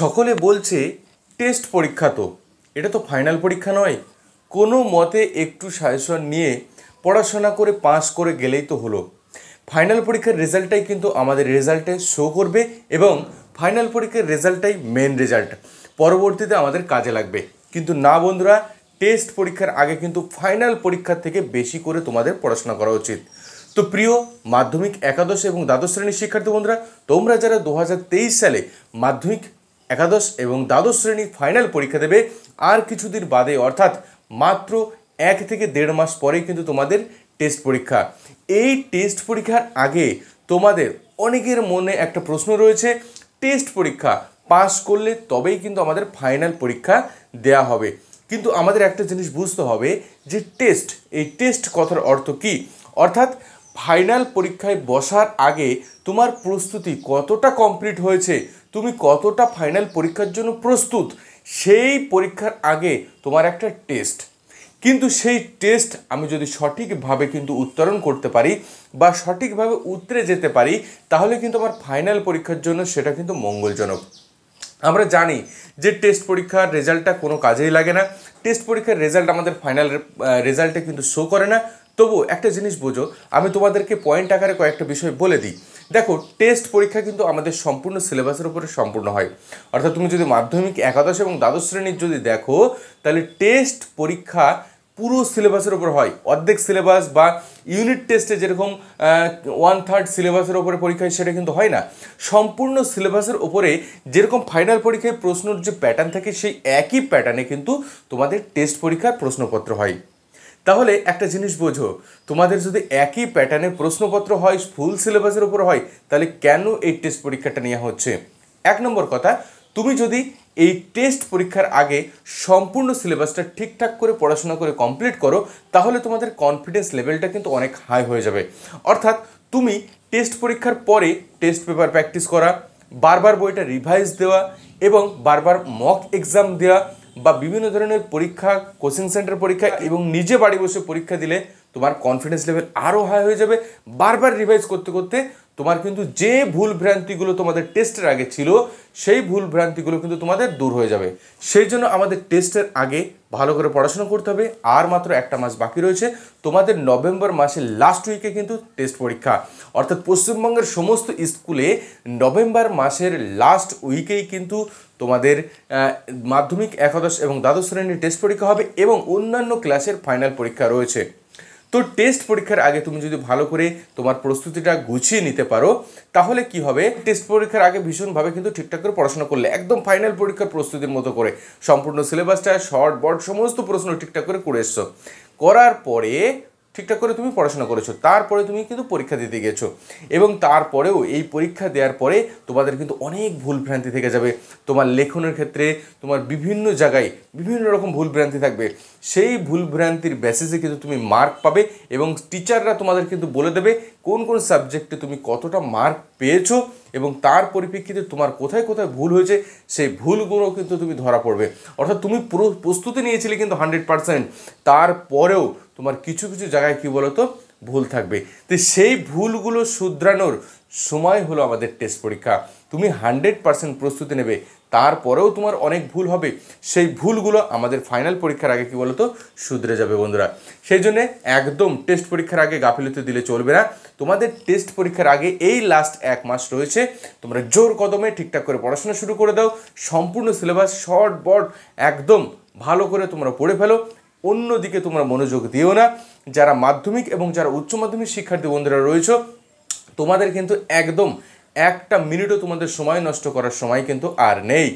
সকলে বলছে টেস্ট পরীক্ষা তো এটা তো ফাইনাল পরীক্ষা নয় কোনো মতে একটু সাজেশন নিয়ে পড়াশোনা করে পাস করে গেলেই তো হলো ফাইনাল পরীক্ষার রেজাল্টটাই কিন্তু আমাদের রেজাল্টে শো করবে এবং ফাইনাল পরীক্ষার রেজাল্টটাই মেন রেজাল্ট পরবর্তীতে আমাদের কাজে লাগবে কিন্তু না বন্ধুরা টেস্ট পরীক্ষার আগে কিন্তু ফাইনাল পরীক্ষার থেকে বেশি করে তোমাদের পড়াশোনা করা উচিত তো প্রিয় মাধ্যমিক একাদশ এবং দ্বাদশ শ্রেণীর শিক্ষার্থী বন্ধুরা তোমরা যারা দু সালে মাধ্যমিক একাদশ এবং দ্বাদশ শ্রেণী ফাইনাল পরীক্ষা দেবে আর কিছুদিন বাদে অর্থাৎ মাত্র এক থেকে দেড় মাস পরে কিন্তু তোমাদের টেস্ট পরীক্ষা এই টেস্ট পরীক্ষার আগে তোমাদের অনেকের মনে একটা প্রশ্ন রয়েছে টেস্ট পরীক্ষা পাস করলে তবেই কিন্তু আমাদের ফাইনাল পরীক্ষা দেয়া হবে কিন্তু আমাদের একটা জিনিস বুঝতে হবে যে টেস্ট এই টেস্ট কথার অর্থ কি অর্থাৎ ফাইনাল পরীক্ষায় বসার আগে তোমার প্রস্তুতি কতটা কমপ্লিট হয়েছে তুমি কতটা ফাইনাল পরীক্ষার জন্য প্রস্তুত সেই পরীক্ষার আগে তোমার একটা টেস্ট কিন্তু সেই টেস্ট আমি যদি সঠিকভাবে কিন্তু উত্তরণ করতে পারি বা সঠিকভাবে উতরে যেতে পারি তাহলে কিন্তু আমার ফাইনাল পরীক্ষার জন্য সেটা কিন্তু মঙ্গলজনক আমরা জানি যে টেস্ট পরীক্ষার রেজাল্টটা কোনো কাজেই লাগে না টেস্ট পরীক্ষার রেজাল্ট আমাদের ফাইনাল রেজাল্টে কিন্তু শো করে না তবু একটা জিনিস বোঝো আমি তোমাদেরকে পয়েন্ট আকারে কয়েকটা বিষয় বলে দিই দেখো টেস্ট পরীক্ষা কিন্তু আমাদের সম্পূর্ণ সিলেবাসের উপরে সম্পূর্ণ হয় অর্থাৎ তুমি যদি মাধ্যমিক একাদশ এবং দ্বাদশ শ্রেণীর যদি দেখো তাহলে টেস্ট পরীক্ষা পুরো সিলেবাসের ওপর হয় অর্ধেক সিলেবাস বা ইউনিট টেস্টে যেরকম ওয়ান থার্ড সিলেবাসের ওপরে পরীক্ষা হয় সেটা কিন্তু হয় না সম্পূর্ণ সিলেবাসের ওপরে যেরকম ফাইনাল পরীক্ষায় প্রশ্নর যে প্যাটার্ন থাকে সেই একই প্যাটার্নে কিন্তু তোমাদের টেস্ট পরীক্ষার প্রশ্নপত্র হয় তাহলে একটা জিনিস বোঝো তোমাদের যদি একই প্যাটার্নে প্রশ্নপত্র হয় ফুল সিলেবাসের উপর হয় তাহলে কেন এই টেস্ট পরীক্ষাটা নেওয়া হচ্ছে এক নম্বর কথা তুমি যদি এই টেস্ট পরীক্ষার আগে সম্পূর্ণ সিলেবাসটা ঠিকঠাক করে পড়াশোনা করে কমপ্লিট করো তাহলে তোমাদের কনফিডেন্স লেভেলটা কিন্তু অনেক হাই হয়ে যাবে অর্থাৎ তুমি টেস্ট পরীক্ষার পরে টেস্ট পেপার প্র্যাকটিস করা বারবার বইটা রিভাইজ দেওয়া এবং বারবার মক এক্সাম দেওয়া বা বিভিন্ন ধরনের পরীক্ষা কোচিং সেন্টার পরীক্ষা এবং নিজে বাড়ি বসে পরীক্ষা দিলে তোমার কনফিডেন্স লেভেল আরও হাই হয়ে যাবে বারবার রিভাইজ করতে করতে তোমার কিন্তু যে ভুল ভ্রান্তিগুলো তোমাদের টেস্টের আগে ছিল সেই ভুল ভ্রান্তিগুলো কিন্তু তোমাদের দূর হয়ে যাবে সেই জন্য আমাদের টেস্টের আগে ভালো করে পড়াশোনা করতে হবে আর মাত্র একটা মাস বাকি রয়েছে তোমাদের নভেম্বর মাসের লাস্ট উইকে কিন্তু টেস্ট পরীক্ষা অর্থাৎ পশ্চিমবঙ্গের সমস্ত স্কুলে নভেম্বর মাসের লাস্ট উইকেই কিন্তু তোমাদের মাধ্যমিক একাদশ এবং দ্বাদশ শ্রেণীর টেস্ট পরীক্ষা হবে এবং অন্যান্য ক্লাসের ফাইনাল পরীক্ষা রয়েছে তো টেস্ট পরীক্ষার আগে তুমি যদি ভালো করে তোমার প্রস্তুতিটা গুছিয়ে নিতে পারো তাহলে কি হবে টেস্ট পরীক্ষার আগে ভীষণভাবে কিন্তু ঠিকঠাক করে পড়াশোনা করলে একদম ফাইনাল পরীক্ষার প্রস্তুতির মতো করে সম্পূর্ণ সিলেবাসটা শর্ট বর্ড সমস্ত প্রশ্ন ঠিকঠাক করে করে এসছো করার পরে ঠিকঠাক করে তুমি পড়াশোনা করেছো তারপরে তুমি কিন্তু পরীক্ষা দিতে গেছো এবং তারপরেও এই পরীক্ষা দেওয়ার পরে তোমাদের কিন্তু অনেক ভুল ভ্রান্তি থেকে যাবে তোমার লেখনের ক্ষেত্রে তোমার বিভিন্ন জায়গায় বিভিন্ন রকম ভুল ভ্রান্তি থাকবে সেই ভুলভ্রান্তির বেসিসে কিন্তু তুমি মার্ক পাবে এবং টিচাররা তোমাদের কিন্তু বলে দেবে কোন কোন সাবজেক্টে তুমি কতটা মার্ক পেয়েছো এবং তার পরিপ্রেক্ষিতে তোমার কোথায় কোথায় ভুল হয়েছে সেই ভুলগুলো কিন্তু তুমি ধরা পড়বে অর্থাৎ তুমি পুরো প্রস্তুতি নিয়েছিলে কিন্তু হান্ড্রেড পারসেন্ট তারপরেও তোমার কিছু কিছু জায়গায় কি বলতো ভুল থাকবে তো সেই ভুলগুলো শুধরানোর সময় হলো আমাদের টেস্ট পরীক্ষা তুমি হান্ড্রেড পার্সেন্ট প্রস্তুতি নেবে তারপরেও তোমার অনেক ভুল হবে সেই ভুলগুলো আমাদের ফাইনাল পরীক্ষার আগে কি বলতো শুধরে যাবে বন্ধুরা সেই জন্যে একদম টেস্ট পরীক্ষার আগে গাফিলতি দিলে চলবে না তোমাদের টেস্ট পরীক্ষার আগে এই লাস্ট এক মাস রয়েছে তোমরা জোর কদমে ঠিকঠাক করে পড়াশোনা শুরু করে দাও সম্পূর্ণ সিলেবাস শর্ট বট একদম ভালো করে তোমরা পড়ে ফেলো অন্যদিকে তোমরা মনোযোগ দিও না যারা মাধ্যমিক এবং যারা উচ্চ মাধ্যমিক শিক্ষার্থী বন্ধুরা রয়েছে তোমাদের কিন্তু একদম একটা মিনিটও তোমাদের সময় নষ্ট করার সময় কিন্তু আর নেই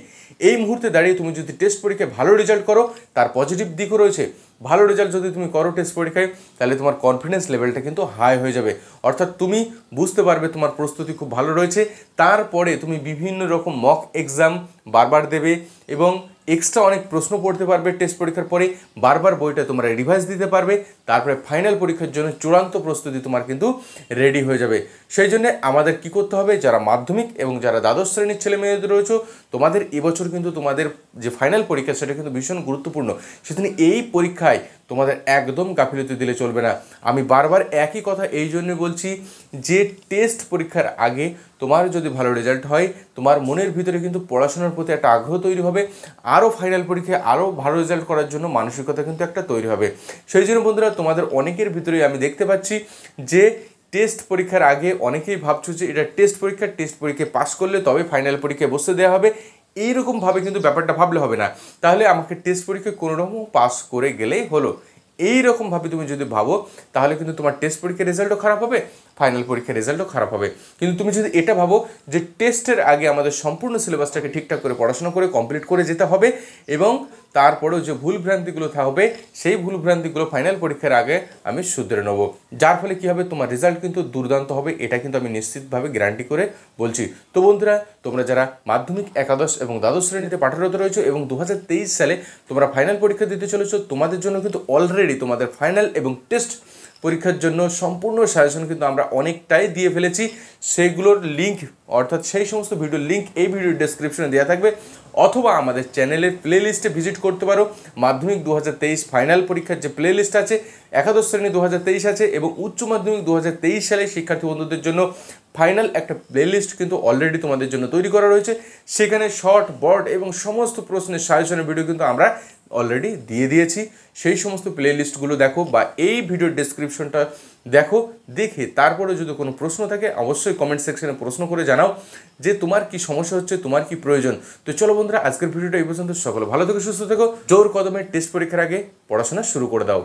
এই মুহূর্তে দাঁড়িয়ে তুমি যদি টেস্ট পরীক্ষায় ভালো রেজাল্ট করো তার পজিটিভ দিকও রয়েছে ভালো রেজাল্ট যদি তুমি করো টেস্ট পরীক্ষায় তাহলে তোমার কনফিডেন্স লেভেলটা কিন্তু হাই হয়ে যাবে অর্থাৎ তুমি বুঝতে পারবে তোমার প্রস্তুতি খুব ভালো রয়েছে তারপরে তুমি বিভিন্ন রকম মক এক্সাম বারবার দেবে এবং এক্সট্রা অনেক প্রশ্ন পড়তে পারবে টেস্ট পরীক্ষার পরে বারবার বইটা তোমরা রিভাইজ দিতে পারবে তারপরে ফাইনাল পরীক্ষার জন্য চূড়ান্ত প্রস্তুতি তোমার কিন্তু রেডি হয়ে যাবে সেই জন্য আমাদের কি করতে হবে যারা মাধ্যমিক এবং যারা দ্বাদশ শ্রেণীর ছেলে মেয়েদের রয়েছে তোমাদের এবছর কিন্তু তোমাদের যে ফাইনাল পরীক্ষা সেটা কিন্তু ভীষণ গুরুত্বপূর্ণ সেদিন এই পরীক্ষায় তোমাদের একদম গাফিলতি দিলে চলবে না আমি বারবার একই কথা এই জন্য বলছি যে টেস্ট পরীক্ষার আগে তোমার যদি ভালো রেজাল্ট হয় তোমার মনের ভিতরে কিন্তু পড়াশোনার প্রতি একটা আগ্রহ তৈরি হবে আরও ফাইনাল পরীক্ষায় আরও ভালো রেজাল্ট করার জন্য মানসিকতা কিন্তু একটা তৈরি হবে সেই জন্য বন্ধুরা তোমাদের অনেকের ভিতরেই আমি দেখতে পাচ্ছি যে টেস্ট পরীক্ষার আগে অনেকেই ভাবছো যে এটা টেস্ট পরীক্ষা টেস্ট পরীক্ষায় পাস করলে তবে ফাইনাল পরীক্ষায় বসতে দেওয়া হবে এইরকমভাবে কিন্তু ব্যাপারটা ভাবলে হবে না তাহলে আমাকে টেস্ট পরীক্ষায় কোনো রকম পাস করে গেলেই হলো এইরকমভাবে তুমি যদি ভাবো তাহলে কিন্তু তোমার টেস্ট পরীক্ষার রেজাল্টও খারাপ হবে ফাইনাল পরীক্ষার রেজাল্টও খারাপ হবে কিন্তু তুমি যদি এটা ভাবো যে টেস্টের আগে আমাদের সম্পূর্ণ সিলেবাসটাকে ঠিকঠাক করে পড়াশোনা করে কমপ্লিট করে যেতে হবে এবং তারপরেও যে ভুলভ্রান্তিগুলো ভ্রান্তিগুলো থাকবে সেই ভুলভ্রান্তিগুলো ফাইনাল পরীক্ষার আগে আমি শুধরে নেব যার ফলে কী হবে তোমার রেজাল্ট কিন্তু দুর্দান্ত হবে এটা কিন্তু আমি নিশ্চিতভাবে গ্যারান্টি করে বলছি তো বন্ধুরা তোমরা যারা মাধ্যমিক একাদশ এবং দ্বাদশ শ্রেণীতে পাঠরত রয়েছে এবং দু সালে তোমরা ফাইনাল পরীক্ষা দিতে চলেছো তোমাদের জন্য কিন্তু অলরেডি তোমাদের ফাইনাল এবং টেস্ট পরীক্ষার জন্য সম্পূর্ণ সাজেশন কিন্তু আমরা অনেকটাই দিয়ে ফেলেছি সেগুলোর লিঙ্ক অর্থাৎ সেই সমস্ত ভিডিও লিঙ্ক এই ভিডিওর ডেসক্রিপশনে দেওয়া থাকবে অথবা আমাদের চ্যানেলের প্লেলিস্টে ভিজিট করতে পারো মাধ্যমিক দু ফাইনাল পরীক্ষার যে প্লেলিস্ট আছে একাদশ শ্রেণী দু আছে এবং উচ্চ মাধ্যমিক দু সালে শিক্ষার্থী বন্ধুদের জন্য ফাইনাল একটা প্লেলিস্ট কিন্তু অলরেডি তোমাদের জন্য তৈরি করা রয়েছে সেখানে শর্ট বর্ড এবং সমস্ত প্রশ্নের সাজেশনের ভিডিও কিন্তু আমরা অলরেডি দিয়ে দিয়েছি সেই সমস্ত প্লেলিস্টগুলো দেখো বা এই ভিডিওর ডেসক্রিপশনটা দেখো দেখে তারপরে যদি কোনো প্রশ্ন থাকে অবশ্যই কমেন্ট সেকশনে প্রশ্ন করে জানাও যে তোমার কি সমস্যা হচ্ছে তোমার কি প্রয়োজন তো চলো বন্ধুরা আজকের ভিডিওটা এই পর্যন্ত সকলে ভালো থেকে সুস্থ থেকো জোর কদমে টেস্ট পরীক্ষার আগে পড়াশোনা শুরু করে দাও